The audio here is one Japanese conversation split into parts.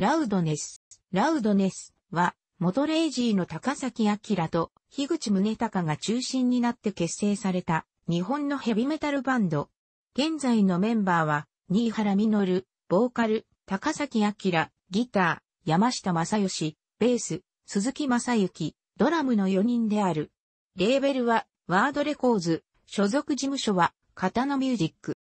ラウドネス。ラウドネスは、元レイジーの高崎明と、樋口宗隆が中心になって結成された、日本のヘビメタルバンド。現在のメンバーは、新原実、ボーカル、高崎明、ギター、山下正義、ベース、鈴木正幸、ドラムの4人である。レーベルは、ワードレコーズ、所属事務所は、型のミュージック。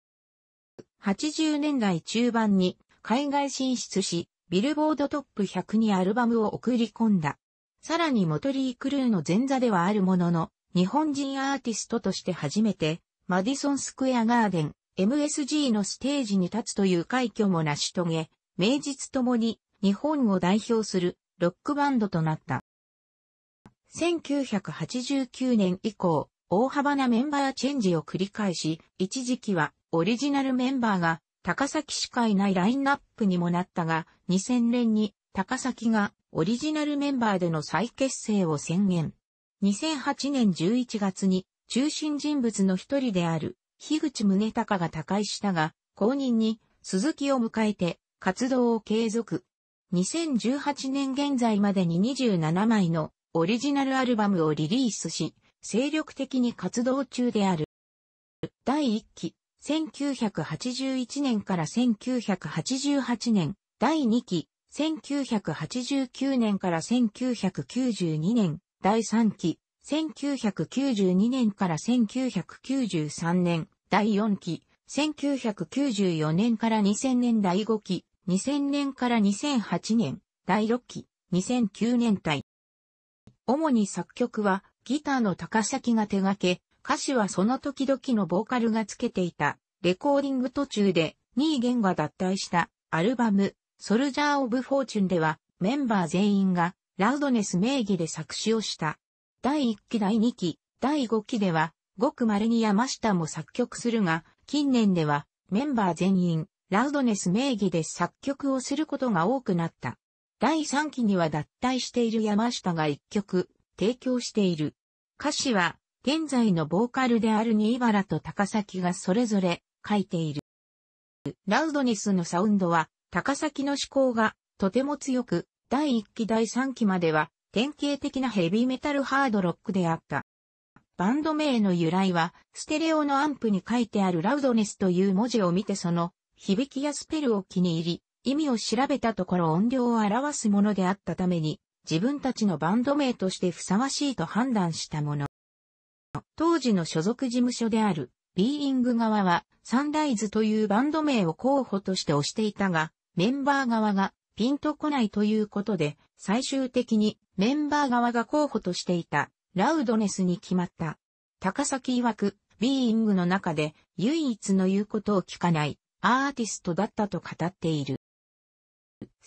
80年代中盤に、海外進出し、ビルボードトップ100にアルバムを送り込んだ。さらにモトリー・クルーの前座ではあるものの、日本人アーティストとして初めて、マディソン・スクエア・ガーデン、MSG のステージに立つという快挙も成し遂げ、名実ともに日本を代表するロックバンドとなった。1989年以降、大幅なメンバーチェンジを繰り返し、一時期はオリジナルメンバーが高崎しかいないラインナップにもなったが、2000年に高崎がオリジナルメンバーでの再結成を宣言。2008年11月に中心人物の一人である樋口宗隆が他界したが、後任に鈴木を迎えて活動を継続。2018年現在までに27枚のオリジナルアルバムをリリースし、精力的に活動中である。第1期1981年から1988年、第2期、1989年から1992年、第3期、1992年から1993年、第4期、1994年から2000年第5期、2000年から2008年、第6期、2009年代。主に作曲は、ギターの高崎が手掛け、歌詞はその時々のボーカルがつけていた、レコーディング途中で、ニーゲンが脱退したアルバム、ソルジャー・オブ・フォーチュンでは、メンバー全員が、ラウドネス名義で作詞をした。第1期第2期、第5期では、ごく稀に山下も作曲するが、近年では、メンバー全員、ラウドネス名義で作曲をすることが多くなった。第3期には脱退している山下が1曲、提供している。歌詞は、現在のボーカルである新原と高崎がそれぞれ書いている。ラウドネスのサウンドは、高崎の思考がとても強く、第1期第3期までは典型的なヘビーメタルハードロックであった。バンド名の由来は、ステレオのアンプに書いてあるラウドネスという文字を見てその、響きやスペルを気に入り、意味を調べたところ音量を表すものであったために、自分たちのバンド名としてふさわしいと判断したもの。当時の所属事務所である、ビーイング側は、サンライズというバンド名を候補として推していたが、メンバー側がピンとこないということで、最終的にメンバー側が候補としていた、ラウドネスに決まった。高崎曰く、ビーイングの中で唯一の言うことを聞かないアーティストだったと語っている。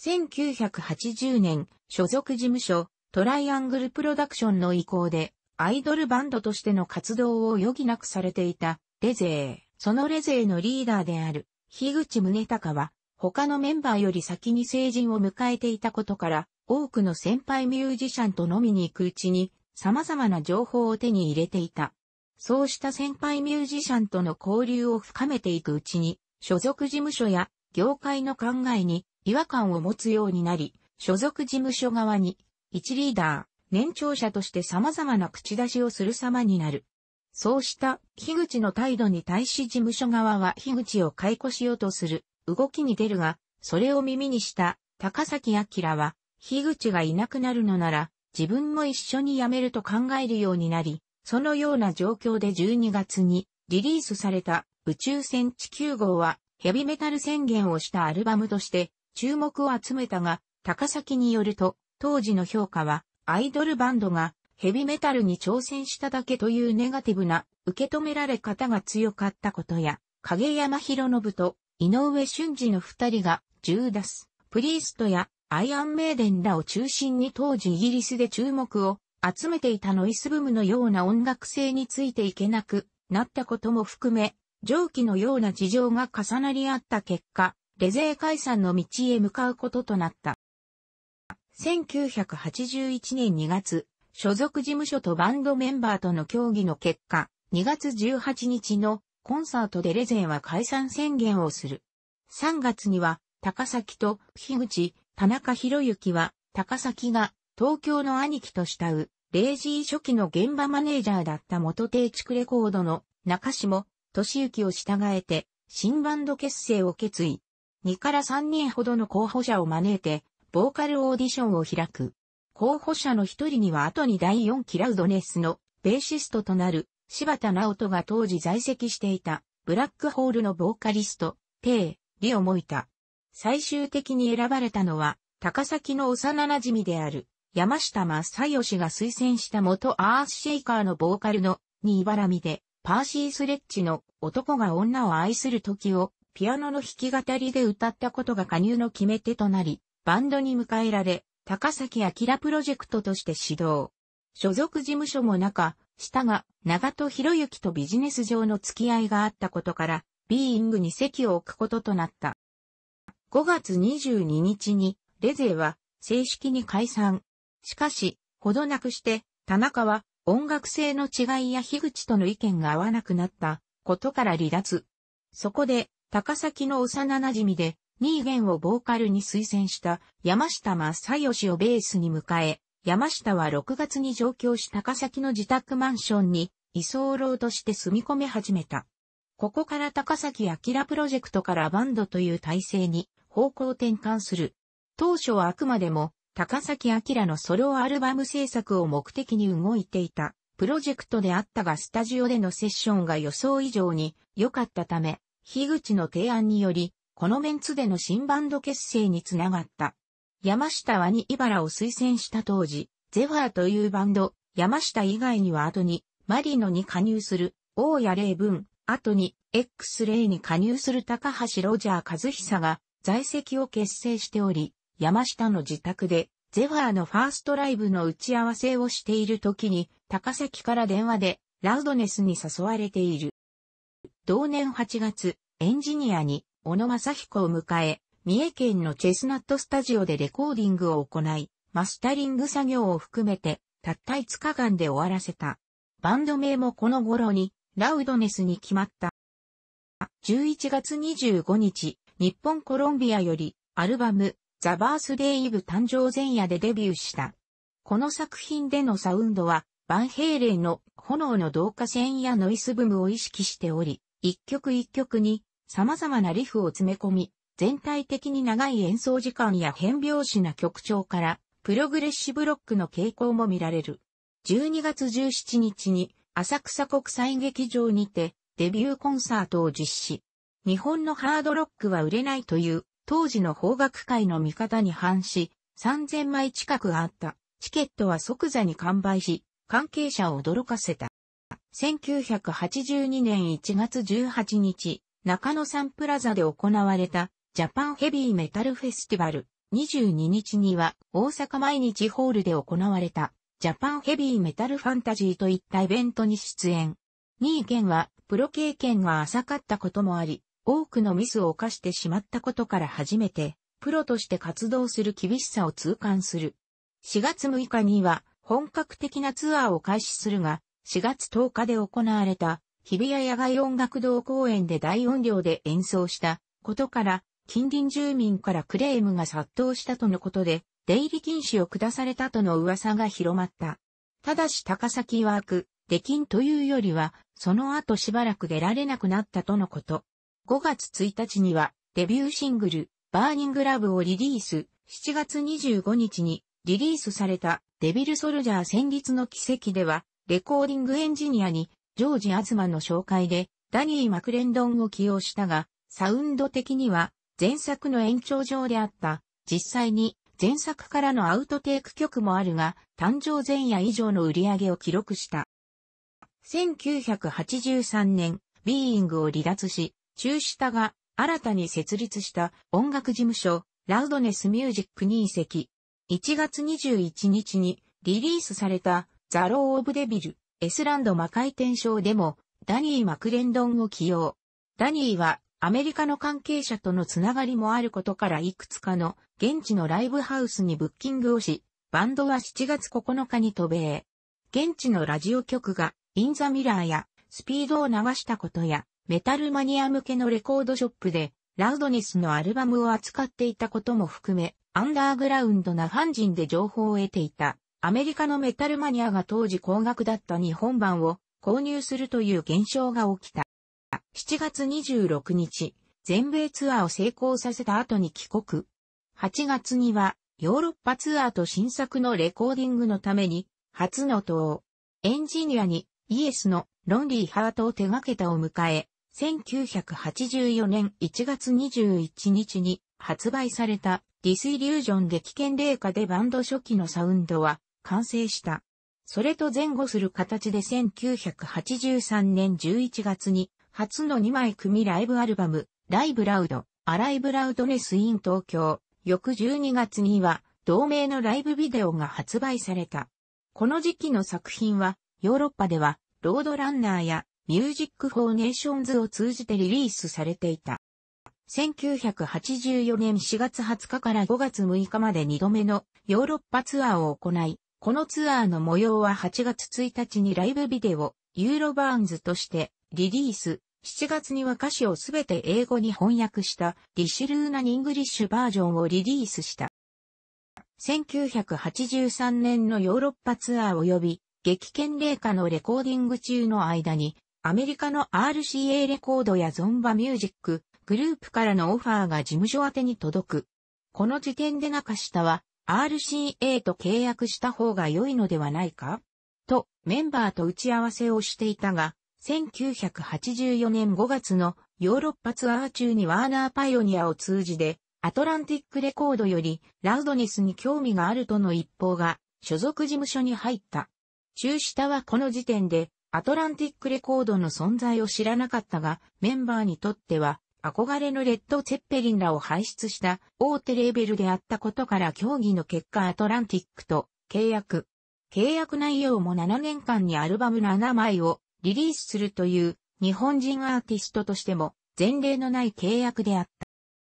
1980年、所属事務所、トライアングルプロダクションの意向で、アイドルバンドとしての活動を余儀なくされていた、レゼー。そのレゼーのリーダーである、樋口宗隆は、他のメンバーより先に成人を迎えていたことから、多くの先輩ミュージシャンと飲みに行くうちに、様々な情報を手に入れていた。そうした先輩ミュージシャンとの交流を深めていくうちに、所属事務所や業界の考えに違和感を持つようになり、所属事務所側に、一リーダー、年長者として様々な口出しをする様になる。そうした樋口の態度に対し事務所側は樋口を解雇しようとする動きに出るが、それを耳にした高崎明は、樋口がいなくなるのなら、自分も一緒に辞めると考えるようになり、そのような状況で12月にリリースされた宇宙船地球号はヘビメタル宣言をしたアルバムとして注目を集めたが、高崎によると当時の評価はアイドルバンドがヘビメタルに挑戦しただけというネガティブな受け止められ方が強かったことや、影山博信と井上俊二の二人がジューダス、プリーストやアイアンメイデンらを中心に当時イギリスで注目を集めていたノイスブームのような音楽性についていけなくなったことも含め、上記のような事情が重なり合った結果、レゼー解散の道へ向かうこととなった。1981年2月、所属事務所とバンドメンバーとの協議の結果、2月18日のコンサートでレゼンは解散宣言をする。3月には、高崎と樋口、田中博之は、高崎が東京の兄貴と慕う、レイジー初期の現場マネージャーだった元定築レコードの中島、俊之を従えて、新バンド結成を決意。2から3人ほどの候補者を招いて、ボーカルオーディションを開く。候補者の一人には後に第4期ラウドネスのベーシストとなる柴田直人が当時在籍していたブラックホールのボーカリスト、テイ・リオもいた。最終的に選ばれたのは高崎の幼馴染である山下正義が推薦した元アースシェイカーのボーカルの新原美でパーシースレッチの男が女を愛する時をピアノの弾き語りで歌ったことが加入の決め手となり、バンドに迎えられ、高崎明プロジェクトとして指導。所属事務所も中、下が長戸博之とビジネス上の付き合いがあったことから、ビーイングに席を置くこととなった。5月22日に、レゼは正式に解散。しかし、ほどなくして、田中は音楽性の違いや樋口との意見が合わなくなったことから離脱。そこで、高崎の幼馴染で、ニーゲンをボーカルに推薦した山下正義をベースに迎え、山下は6月に上京し高崎の自宅マンションに居候として住み込め始めた。ここから高崎明プロジェクトからバンドという体制に方向転換する。当初はあくまでも高崎明のソロアルバム制作を目的に動いていたプロジェクトであったがスタジオでのセッションが予想以上に良かったため、樋口の提案によりこのメンツでの新バンド結成につながった。山下はに茨を推薦した当時、ゼファーというバンド、山下以外には後に、マリノに加入する、大谷霊文、後に、X 霊に加入する高橋ロジャー和久が、在籍を結成しており、山下の自宅で、ゼファーのファーストライブの打ち合わせをしている時に、高崎から電話で、ラウドネスに誘われている。同年8月、エンジニアに、小野正彦を迎え、三重県のチェスナットスタジオでレコーディングを行い、マスタリング作業を含めて、たった5日間で終わらせた。バンド名もこの頃に、ラウドネスに決まった。11月25日、日本コロンビアより、アルバム、ザ・バースデイ・イブ誕生前夜でデビューした。この作品でのサウンドは、バンヘイレンの炎の導化線やノイスブムを意識しており、一曲一曲に様々なリフを詰め込み、全体的に長い演奏時間や変拍子な曲調から、プログレッシブロックの傾向も見られる。12月17日に、浅草国際劇場にて、デビューコンサートを実施。日本のハードロックは売れないという、当時の邦楽界の見方に反し、3000枚近くあった。チケットは即座に完売し、関係者を驚かせた。1982年1月18日、中野サンプラザで行われたジャパンヘビーメタルフェスティバル。22日には大阪毎日ホールで行われたジャパンヘビーメタルファンタジーといったイベントに出演。2位県はプロ経験が浅かったこともあり、多くのミスを犯してしまったことから初めて、プロとして活動する厳しさを痛感する。4月6日には本格的なツアーを開始するが、4月10日で行われた日比谷野外音楽堂公園で大音量で演奏したことから、近隣住民からクレームが殺到したとのことで、出入り禁止を下されたとの噂が広まった。ただし高崎ワーク、出禁というよりは、その後しばらく出られなくなったとのこと。5月1日には、デビューシングル、バーニングラブをリリース、7月25日にリリースされたデビルソルジャー戦慄の奇跡では、レコーディングエンジニアにジョージ・アズマの紹介で、ダニー・マクレンドンを起用したが、サウンド的には、前作の延長上であった。実際に、前作からのアウトテイク曲もあるが、誕生前夜以上の売り上げを記録した。1983年、ビーイングを離脱し、中止したが、新たに設立した音楽事務所、ラウドネスミュージックに移籍。1月21日にリリースされたザ・ロー・オブ・デビル。エスランド魔界転生でも、ダニー・マクレンドンを起用。ダニーは、アメリカの関係者とのつながりもあることからいくつかの現地のライブハウスにブッキングをし、バンドは7月9日に渡米。現地のラジオ局が、インザミラーや、スピードを流したことや、メタルマニア向けのレコードショップで、ラウドネスのアルバムを扱っていたことも含め、アンダーグラウンドなファン人で情報を得ていた。アメリカのメタルマニアが当時高額だった日本版を購入するという現象が起きた。7月26日、全米ツアーを成功させた後に帰国。8月にはヨーロッパツアーと新作のレコーディングのために初の党。エンジニアにイエスのロンリーハートを手掛けたを迎え、1984年1月21日に発売されたディスイリュージョン激剣霊下でバンド初期のサウンドは完成した。それと前後する形で1983年11月に初の2枚組ライブアルバム、ライブラウド、アライブラウドネスイン東京、翌12月には同名のライブビデオが発売された。この時期の作品はヨーロッパではロードランナーやミュージックフォーネーションズを通じてリリースされていた。1984年4月20日から5月6日まで2度目のヨーロッパツアーを行い、このツアーの模様は8月1日にライブビデオ、ユーロバーンズとしてリリース、7月には歌詞をすべて英語に翻訳したリシルーナ・ニングリッシュバージョンをリリースした。1983年のヨーロッパツアー及び激剣霊下のレコーディング中の間にアメリカの RCA レコードやゾンバミュージックグループからのオファーが事務所宛に届く。この時点で中下は RCA と契約した方が良いのではないかとメンバーと打ち合わせをしていたが、1984年5月のヨーロッパツアー中にワーナーパイオニアを通じて、アトランティックレコードよりラウドネスに興味があるとの一報が所属事務所に入った。中下はこの時点でアトランティックレコードの存在を知らなかったが、メンバーにとっては憧れのレッド・ツェッペリンらを輩出した大手レーベルであったことから協議の結果アトランティックと契約。契約内容も7年間にアルバム7枚をリリースするという日本人アーティストとしても前例のない契約であっ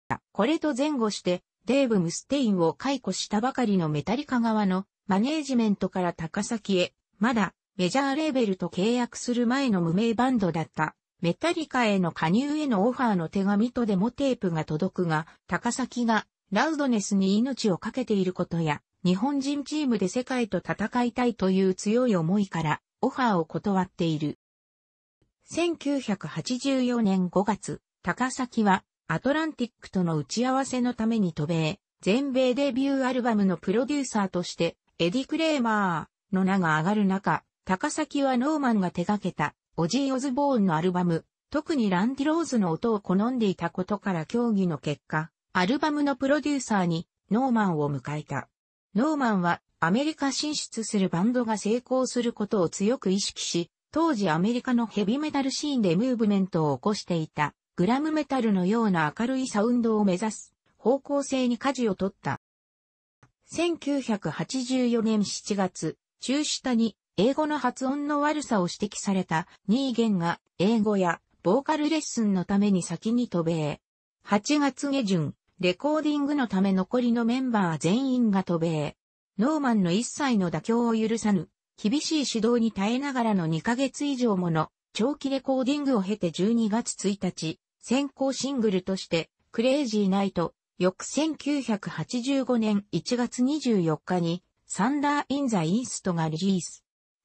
た。これと前後してデーブ・ムステインを解雇したばかりのメタリカ側のマネージメントから高崎へ、まだメジャーレーベルと契約する前の無名バンドだったメタリカへの加入へのオファーの手紙とデモテープが届くが、高崎がラウドネスに命を懸けていることや、日本人チームで世界と戦いたいという強い思いから、オファーを断っている。1984年5月、高崎は、アトランティックとの打ち合わせのために渡米、全米デビューアルバムのプロデューサーとして、エディ・クレーマーの名が上がる中、高崎はノーマンが手掛けたオジー・オズボーンのアルバム、特にランディローズの音を好んでいたことから協議の結果、アルバムのプロデューサーにノーマンを迎えた。ノーマンはアメリカ進出するバンドが成功することを強く意識し、当時アメリカのヘビメタルシーンでムーブメントを起こしていた、グラムメタルのような明るいサウンドを目指す方向性に舵を取った。1984年7月、中下に英語の発音の悪さを指摘されたニーゲンが英語やボーカルレッスンのために先に渡米。8月下旬、レコーディングのため残りのメンバー全員が渡米。ノーマンの一切の妥協を許さぬ、厳しい指導に耐えながらの2ヶ月以上もの長期レコーディングを経て12月1日、先行シングルとして、クレイジーナイト、翌1985年1月24日に、サンダー・イン・ザ・イーストがリリース。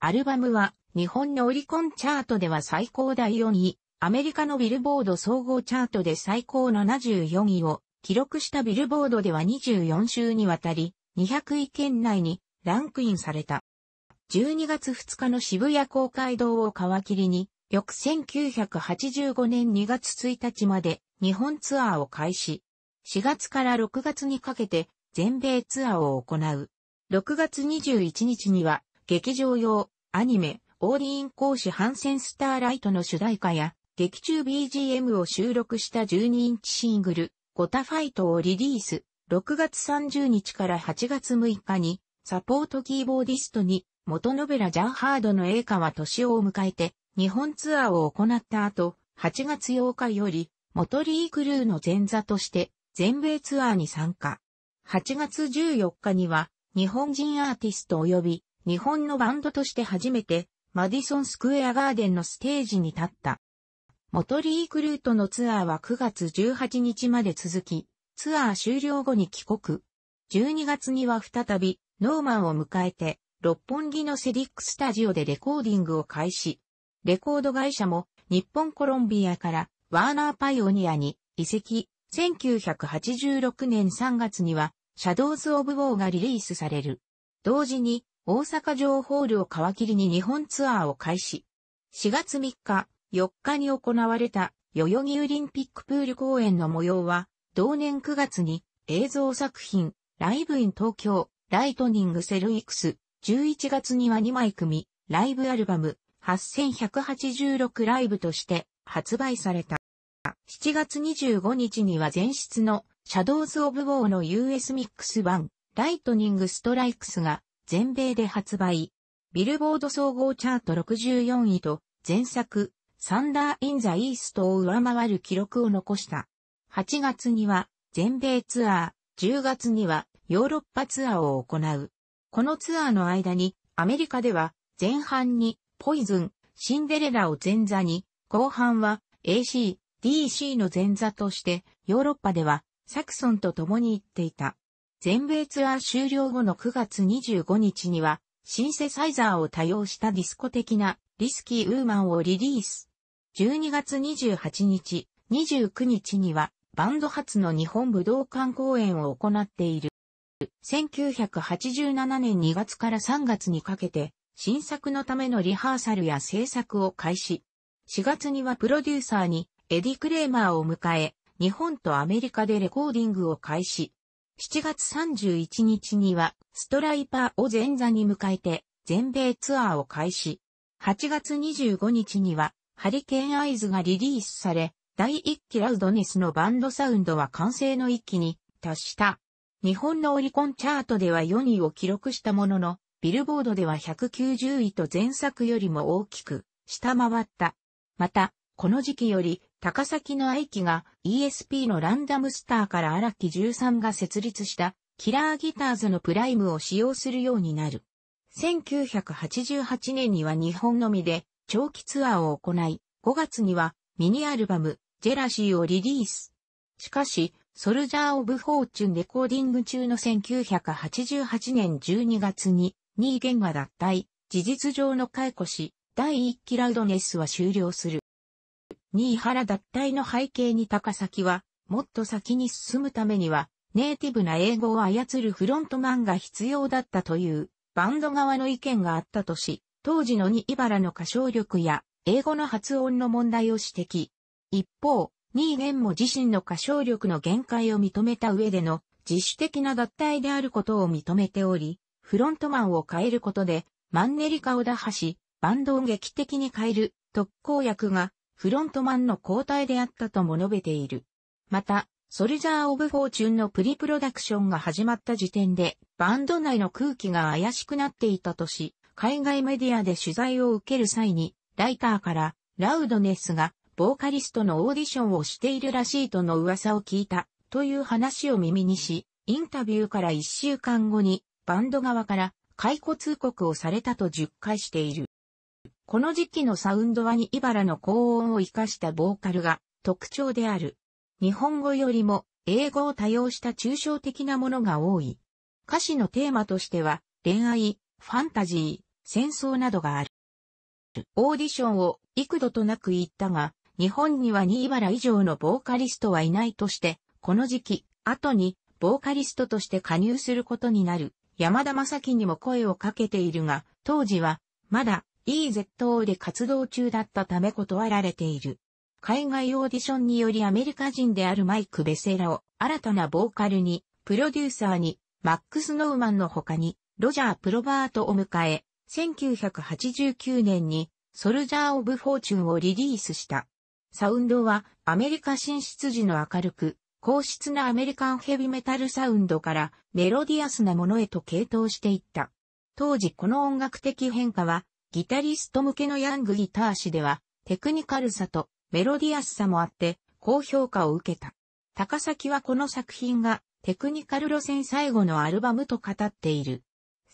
アルバムは日本のオリコンチャートでは最高第4位、アメリカのビルボード総合チャートで最高74位を記録したビルボードでは24週にわたり200位圏内にランクインされた。12月2日の渋谷公会堂を皮切りに、翌1985年2月1日まで日本ツアーを開始。4月から6月にかけて全米ツアーを行う。6月21日には劇場用アニメ、オーディーン講師ハンセンスターライトの主題歌や、劇中 BGM を収録した12インチシングル、ゴタファイトをリリース、6月30日から8月6日に、サポートキーボーディストに、元ノベラジャーハードの映画は年を迎えて、日本ツアーを行った後、8月8日より、元リークルーの前座として、全米ツアーに参加。8月14日には、日本人アーティスト及び、日本のバンドとして初めて、マディソンスクエアガーデンのステージに立った。モトリークルートのツアーは9月18日まで続き、ツアー終了後に帰国。12月には再び、ノーマンを迎えて、六本木のセディックスタジオでレコーディングを開始。レコード会社も、日本コロンビアから、ワーナーパイオニアに、移籍。1986年3月には、シャドウズ・オブ・ウォーがリリースされる。同時に、大阪城ホールを皮切りに日本ツアーを開始。4月3日、4日に行われた代々木オリンピックプール公演の模様は、同年9月に映像作品、ライブイン東京、ライトニングセルイクス、11月には2枚組、ライブアルバム、8186ライブとして発売された。7月25日には前室のシャドウズ・オブ・ウォーの US ミックス版、ライトニング・ストライクスが全米で発売。ビルボード総合チャート64位と、前作、サンダー・イン・ザ・イーストを上回る記録を残した。8月には、全米ツアー、10月には、ヨーロッパツアーを行う。このツアーの間に、アメリカでは、前半に、ポイズン、シンデレラを前座に、後半は、AC、DC の前座として、ヨーロッパでは、サクソンと共に行っていた。全米ツアー終了後の9月25日には、シンセサイザーを多用したディスコ的なリスキーウーマンをリリース。12月28日、29日には、バンド初の日本武道館公演を行っている。1987年2月から3月にかけて、新作のためのリハーサルや制作を開始。4月にはプロデューサーにエディ・クレーマーを迎え、日本とアメリカでレコーディングを開始。7月31日には、ストライパーを前座に迎えて、全米ツアーを開始。8月25日には、ハリケーンアイズがリリースされ、第1期ラウドネスのバンドサウンドは完成の一期に達した。日本のオリコンチャートでは4位を記録したものの、ビルボードでは190位と前作よりも大きく下回った。また、この時期より高崎の愛機が ESP のランダムスターから荒木13が設立したキラーギターズのプライムを使用するようになる。1988年には日本のみで長期ツアーを行い、5月にはミニアルバム、ジェラシーをリリース。しかし、ソルジャー・オブ・フォーチュンレコーディング中の1988年12月に、2位弦が脱退、事実上の解雇し、第1期ラウドネスは終了する。新位原脱退の背景に高崎は、もっと先に進むためには、ネイティブな英語を操るフロントマンが必要だったという、バンド側の意見があったとし、当時のニイバラの歌唱力や、英語の発音の問題を指摘。一方、ニーゲンも自身の歌唱力の限界を認めた上での自主的な脱退であることを認めており、フロントマンを変えることで、マンネリ化を打破し、バンドを劇的に変える特効薬がフロントマンの交代であったとも述べている。また、ソルジャー・オブ・フォーチュンのプリプロダクションが始まった時点で、バンド内の空気が怪しくなっていたとし、海外メディアで取材を受ける際に、ライターから、ラウドネスが、ボーカリストのオーディションをしているらしいとの噂を聞いた、という話を耳にし、インタビューから1週間後に、バンド側から、解雇通告をされたと10回している。この時期のサウンドはに茨の高音を活かしたボーカルが特徴である。日本語よりも英語を多用した抽象的なものが多い。歌詞のテーマとしては恋愛、ファンタジー、戦争などがある。オーディションを幾度となく言ったが、日本にはバラ以上のボーカリストはいないとして、この時期、後にボーカリストとして加入することになる山田正樹にも声をかけているが、当時はまだ EZO で活動中だったため断られている。海外オーディションによりアメリカ人であるマイク・ベセラを新たなボーカルに、プロデューサーに、マックス・ノーマンの他に、ロジャー・プロバートを迎え、1989年に、ソルジャー・オブ・フォーチュンをリリースした。サウンドは、アメリカ進出時の明るく、硬質なアメリカンヘビメタルサウンドからメロディアスなものへと傾倒していった。当時この音楽的変化はギタリスト向けのヤングギター誌では、テクニカルさとメロディアスさもあって、高評価を受けた。高崎はこの作品がテクニカル路線最後のアルバムと語っている。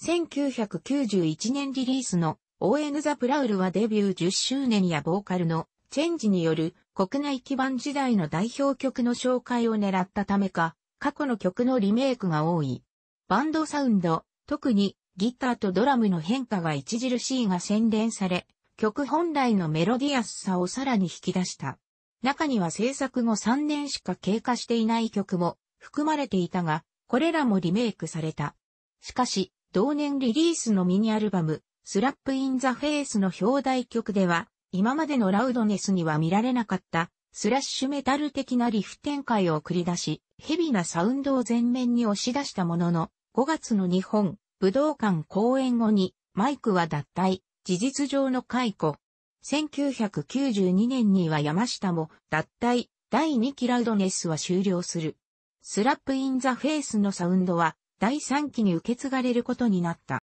1991年リリースの ON ザ・プラウルはデビュー10周年やボーカルのチェンジによる国内基盤時代の代表曲の紹介を狙ったためか、過去の曲のリメイクが多い。バンドサウンド、特にギターとドラムの変化が著しいが洗練され、曲本来のメロディアスさをさらに引き出した。中には制作後3年しか経過していない曲も含まれていたが、これらもリメイクされた。しかし、同年リリースのミニアルバム、スラップインザフェイスの表題曲では、今までのラウドネスには見られなかった、スラッシュメタル的なリフ展開を繰り出し、ヘビなサウンドを前面に押し出したものの、5月の日本、武道館公演後にマイクは脱退、事実上の解雇。1992年には山下も脱退、第2期ラウドネスは終了する。スラップインザフェイスのサウンドは第3期に受け継がれることになった。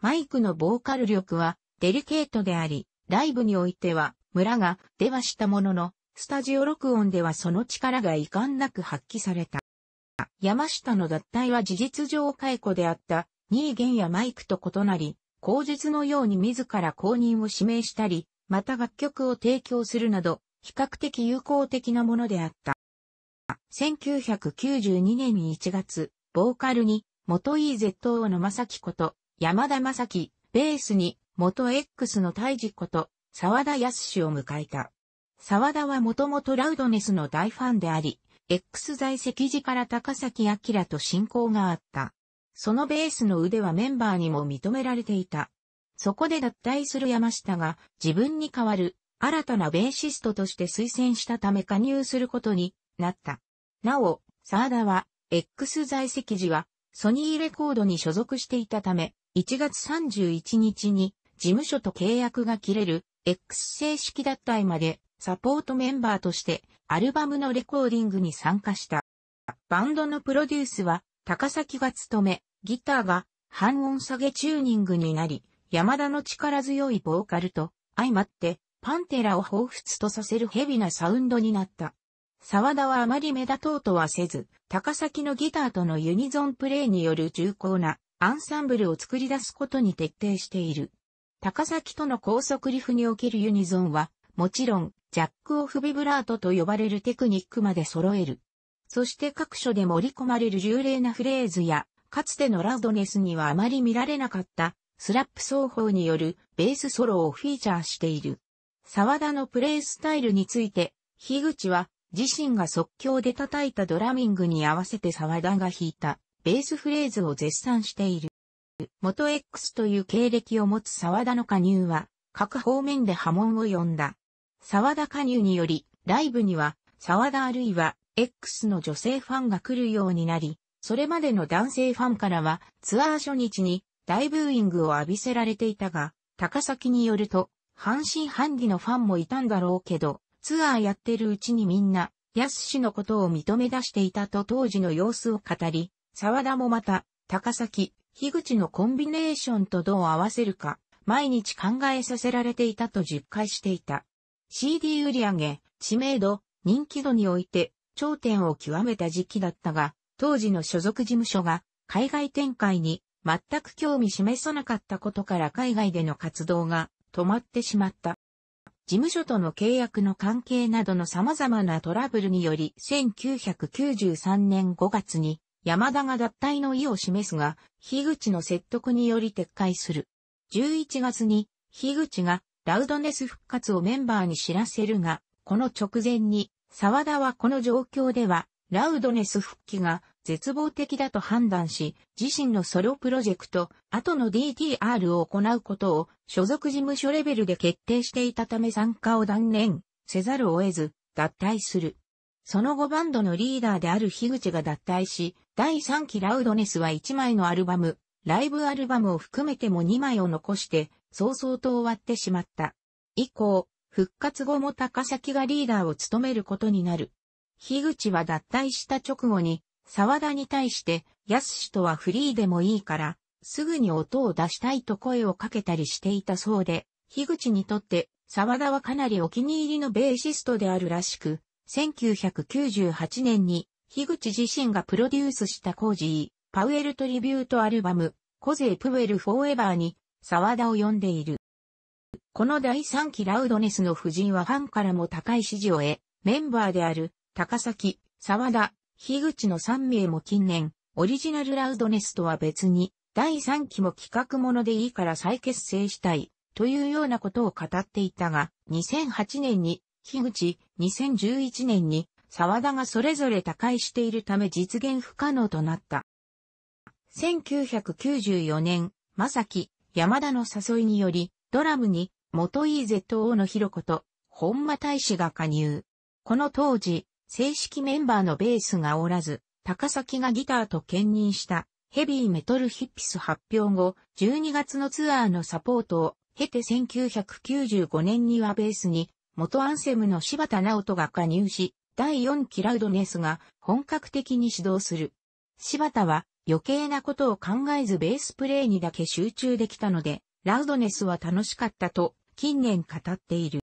マイクのボーカル力はデリケートであり、ライブにおいては村が出はしたものの、スタジオ録音ではその力が遺憾なく発揮された。山下の脱退は事実上解雇であった、ニーゲンやマイクと異なり、口述のように自ら公認を指名したり、また楽曲を提供するなど、比較的友好的なものであった。1992年1月、ボーカルに、元 EZO の正樹こと、山田正樹、ベースに、元 X の大治こと、沢田康氏を迎えた。沢田はもともとラウドネスの大ファンであり、X 在籍時から高崎明と親交があった。そのベースの腕はメンバーにも認められていた。そこで脱退する山下が自分に代わる新たなベーシストとして推薦したため加入することになった。なお、沢田は X 在籍時はソニーレコードに所属していたため、1月31日に事務所と契約が切れる X 正式脱退までサポートメンバーとしてアルバムのレコーディングに参加した。バンドのプロデュースは高崎が務め、ギターが半音下げチューニングになり、山田の力強いボーカルと相まってパンテラを彷彿とさせるヘビなサウンドになった。沢田はあまり目立とうとはせず、高崎のギターとのユニゾンプレイによる重厚なアンサンブルを作り出すことに徹底している。高崎との高速リフにおけるユニゾンは、もちろん、ジャックオフビブラートと呼ばれるテクニックまで揃える。そして各所で盛り込まれる重霊なフレーズや、かつてのラウドネスにはあまり見られなかった、スラップ奏法によるベースソロをフィーチャーしている。沢田のプレイスタイルについて、樋口は自身が即興で叩いたドラミングに合わせて沢田が弾いたベースフレーズを絶賛している。元 X という経歴を持つ沢田の加入は、各方面で波紋を呼んだ。沢田加入により、ライブには、沢田あるいは、X の女性ファンが来るようになり、それまでの男性ファンからは、ツアー初日に大ブーイングを浴びせられていたが、高崎によると、半信半疑のファンもいたんだろうけど、ツアーやってるうちにみんな、安氏のことを認め出していたと当時の様子を語り、沢田もまた、高崎、樋口のコンビネーションとどう合わせるか、毎日考えさせられていたと実感していた。CD 売上、知名度、人気度において頂点を極めた時期だったが、当時の所属事務所が海外展開に全く興味示さなかったことから海外での活動が止まってしまった。事務所との契約の関係などの様々なトラブルにより1993年5月に山田が脱退の意を示すが、樋口の説得により撤回する。11月に樋口がラウドネス復活をメンバーに知らせるが、この直前に、沢田はこの状況では、ラウドネス復帰が絶望的だと判断し、自身のソロプロジェクト、後の DTR を行うことを所属事務所レベルで決定していたため参加を断念せざるを得ず、脱退する。その後バンドのリーダーである樋口が脱退し、第3期ラウドネスは1枚のアルバム、ライブアルバムを含めても2枚を残して、早々と終わってしまった。以降、復活後も高崎がリーダーを務めることになる。樋口は脱退した直後に、沢田に対して、安氏とはフリーでもいいから、すぐに音を出したいと声をかけたりしていたそうで、樋口にとって沢田はかなりお気に入りのベーシストであるらしく、1998年に、樋口自身がプロデュースしたコージー、パウエルトリビュートアルバム、コゼープウェルフォーエバーに沢田を呼んでいる。この第3期ラウドネスの夫人はファンからも高い支持を得、メンバーである、高崎、沢田、樋口の3名も近年、オリジナルラウドネスとは別に、第3期も企画ものでいいから再結成したい、というようなことを語っていたが、2008年に、樋口、2011年に、沢田がそれぞれ他界しているため実現不可能となった。1994年、正木、山田の誘いにより、ドラムに元 EZO のひ子と、本間大使が加入。この当時、正式メンバーのベースがおらず、高崎がギターと兼任したヘビーメトルヒッピス発表後、12月のツアーのサポートを経て1995年にはベースに元アンセムの柴田直人が加入し、第4期ラウドネスが本格的に始動する。柴田は余計なことを考えずベースプレーにだけ集中できたので、ラウドネスは楽しかったと近年語っている。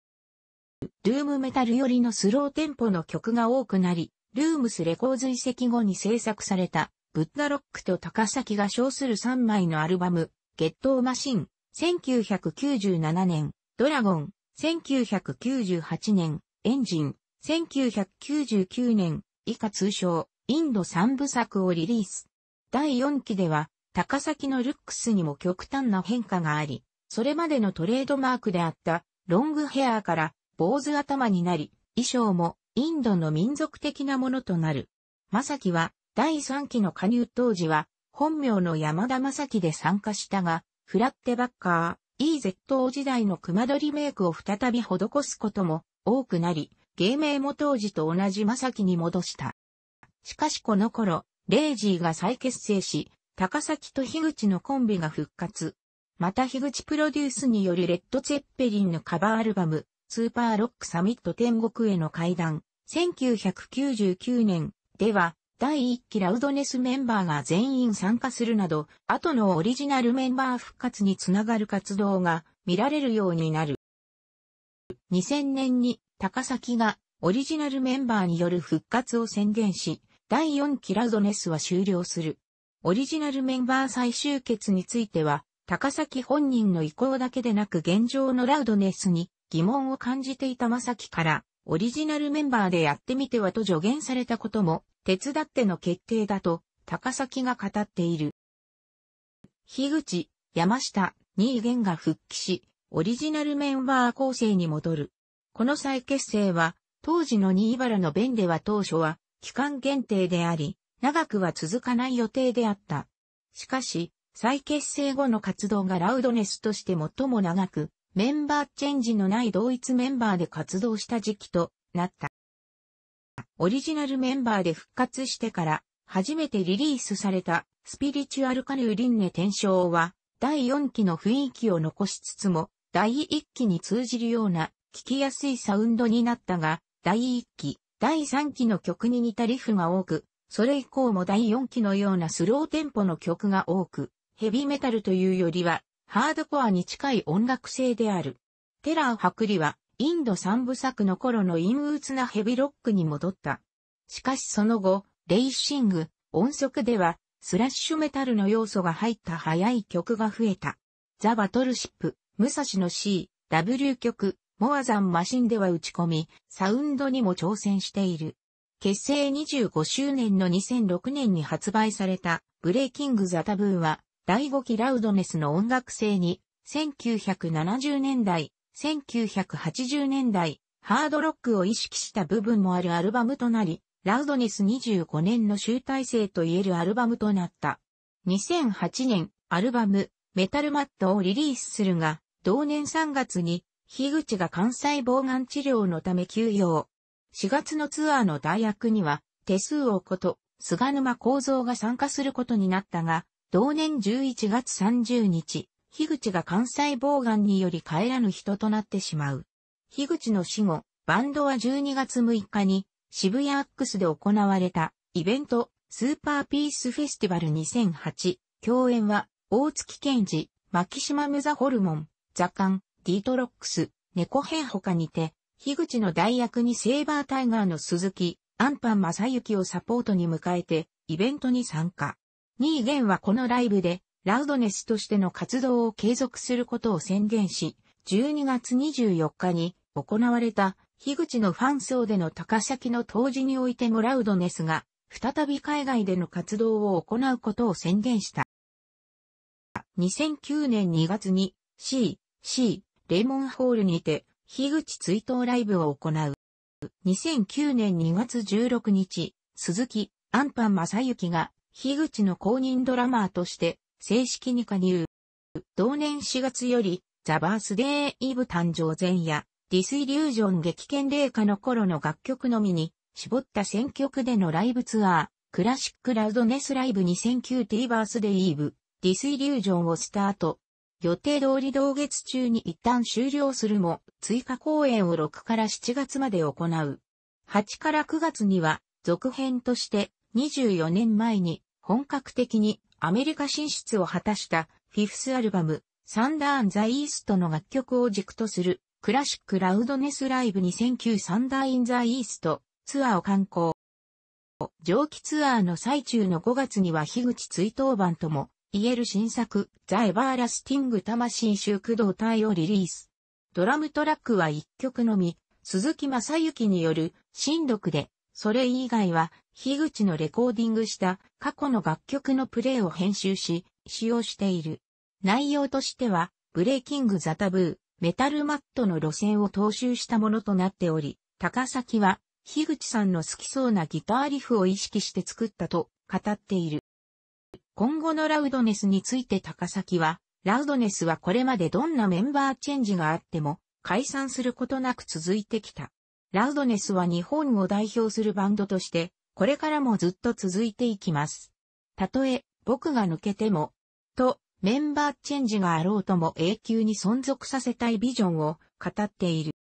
ルームメタルよりのスローテンポの曲が多くなり、ルームスレコーズ遺跡後に制作された、ブッダロックと高崎が称する3枚のアルバム、ゲットーマシン、1997年、ドラゴン、1998年、エンジン、1999年、以下通称、インド3部作をリリース。第4期では、高崎のルックスにも極端な変化があり、それまでのトレードマークであったロングヘアーから坊主頭になり、衣装もインドの民族的なものとなる。正樹は第3期の加入当時は本名の山田正樹で参加したが、フラッテバッカー、EZO 時代の熊取メイクを再び施すことも多くなり、芸名も当時と同じ正樹に戻した。しかしこの頃、レイジーが再結成し、高崎と樋口のコンビが復活。また樋口プロデュースによるレッド・ツェッペリンのカバーアルバム、スーパーロックサミット天国への会談、1999年では、第1期ラウドネスメンバーが全員参加するなど、後のオリジナルメンバー復活につながる活動が見られるようになる。2000年に高崎がオリジナルメンバーによる復活を宣言し、第4期ラドネスは終了する。オリジナルメンバー再集結については、高崎本人の意向だけでなく現状のラウドネスに疑問を感じていた正きから、オリジナルメンバーでやってみてはと助言されたことも、手伝っての決定だと、高崎が語っている。樋口、山下、位元が復帰し、オリジナルメンバー構成に戻る。この再結成は、当時の新原の弁では当初は、期間限定であり、長くは続かない予定であった。しかし、再結成後の活動がラウドネスとして最も長く、メンバーチェンジのない同一メンバーで活動した時期となった。オリジナルメンバーで復活してから、初めてリリースされた、スピリチュアルカヌーリンネ転生は、第4期の雰囲気を残しつつも、第1期に通じるような、聞きやすいサウンドになったが、第1期、第3期の曲に似たリフが多く、それ以降も第4期のようなスローテンポの曲が多く、ヘビーメタルというよりは、ハードコアに近い音楽性である。テラー・ハクリは、インド三部作の頃の陰鬱なヘビロックに戻った。しかしその後、レイシング、音速では、スラッシュメタルの要素が入った速い曲が増えた。ザ・バトルシップ、武蔵の C、W 曲、モアザンマシンでは打ち込み、サウンドにも挑戦している。結成25周年の2006年に発売されたブレイキング・ザ・タブーは第5期ラウドネスの音楽性に1970年代、1980年代、ハードロックを意識した部分もあるアルバムとなり、ラウドネス25年の集大成と言えるアルバムとなった。2008年、アルバム、メタルマットをリリースするが、同年3月に樋口が関西胞癌治療のため休養。4月のツアーの代役には、手数をこと、菅沼幸三が参加することになったが、同年11月30日、樋口が関西胞癌により帰らぬ人となってしまう。樋口の死後、バンドは12月6日に、渋谷アックスで行われた、イベント、スーパーピースフェスティバル2008、共演は、大月健二、牧島ムザホルモン、座間、ディートロックス、猫編他にて、樋口の代役にセーバータイガーの鈴木、アンパン正幸をサポートに迎えて、イベントに参加。ニーゲンはこのライブで、ラウドネスとしての活動を継続することを宣言し、12月24日に行われた、樋口のファン層での高崎の当時においてもラウドネスが、再び海外での活動を行うことを宣言した。2009年2月に C、C、レモンホールにて、樋口追悼ライブを行う。2009年2月16日、鈴木、アンパン正幸が、樋口の公認ドラマーとして、正式に加入。同年4月より、ザ・バースデー・イブ誕生前夜、ディスイリュージョン激剣霊下の頃の楽曲のみに、絞った選曲でのライブツアー、クラシック・ラウドネス・ライブ 2009T バースデー・イブ、ディスイリュージョンをスタート、予定通り同月中に一旦終了するも、追加公演を6から7月まで行う。8から9月には、続編として24年前に本格的にアメリカ進出を果たしたフィフスアルバム、サンダーン・ザ・イーストの楽曲を軸とするクラシック・ラウドネス・ライブ2009サンダー・イン・ザ・イーストツアーを観光。上記ツアーの最中の5月には樋口追悼版とも言える新作、ザ・エバーラスティング魂集駆動隊をリリース。ドラムトラックは1曲のみ、鈴木正幸による、新録で、それ以外は、樋口のレコーディングした過去の楽曲のプレイを編集し、使用している。内容としては、ブレイキング・ザ・タブー、メタル・マットの路線を踏襲したものとなっており、高崎は、樋口さんの好きそうなギターリフを意識して作ったと語っている。今後のラウドネスについて高崎は、ラウドネスはこれまでどんなメンバーチェンジがあっても解散することなく続いてきた。ラウドネスは日本を代表するバンドとして、これからもずっと続いていきます。たとえ、僕が抜けても、と、メンバーチェンジがあろうとも永久に存続させたいビジョンを語っている。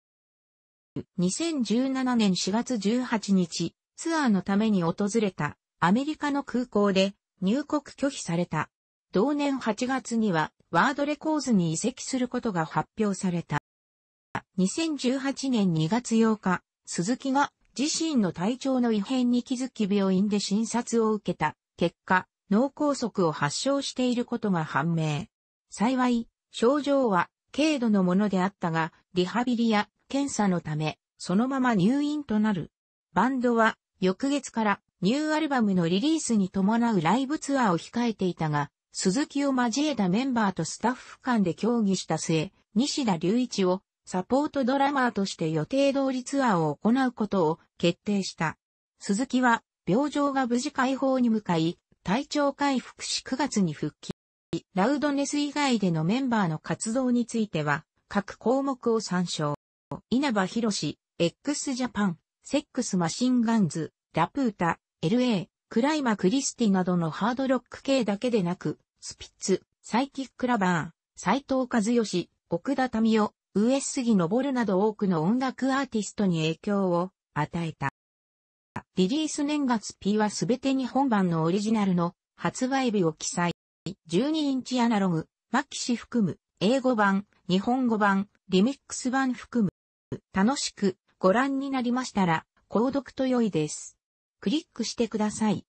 2017年4月18日、ツアーのために訪れたアメリカの空港で入国拒否された。同年8月には、ワードレコーズに移籍することが発表された。2018年2月8日、鈴木が自身の体調の異変に気づき病院で診察を受けた結果、脳梗塞を発症していることが判明。幸い、症状は軽度のものであったが、リハビリや検査のため、そのまま入院となる。バンドは翌月からニューアルバムのリリースに伴うライブツアーを控えていたが、鈴木を交えたメンバーとスタッフ間で協議した末、西田隆一をサポートドラマーとして予定通りツアーを行うことを決定した。鈴木は病状が無事解放に向かい、体調回復し9月に復帰。ラウドネス以外でのメンバーの活動については、各項目を参照。稲葉博士、x ジャパン、セックスマシンガンズ、ラプータ、LA、クライマ・クリスティなどのハードロック系だけでなく、スピッツ、サイキック・ラバー、斎藤和義、奥田民生、上杉昇など多くの音楽アーティストに影響を与えた。リリース年月 P はすべて日本版のオリジナルの発売日を記載。12インチアナログ、マキシ含む、英語版、日本語版、リミックス版含む。楽しくご覧になりましたら、購読と良いです。クリックしてください。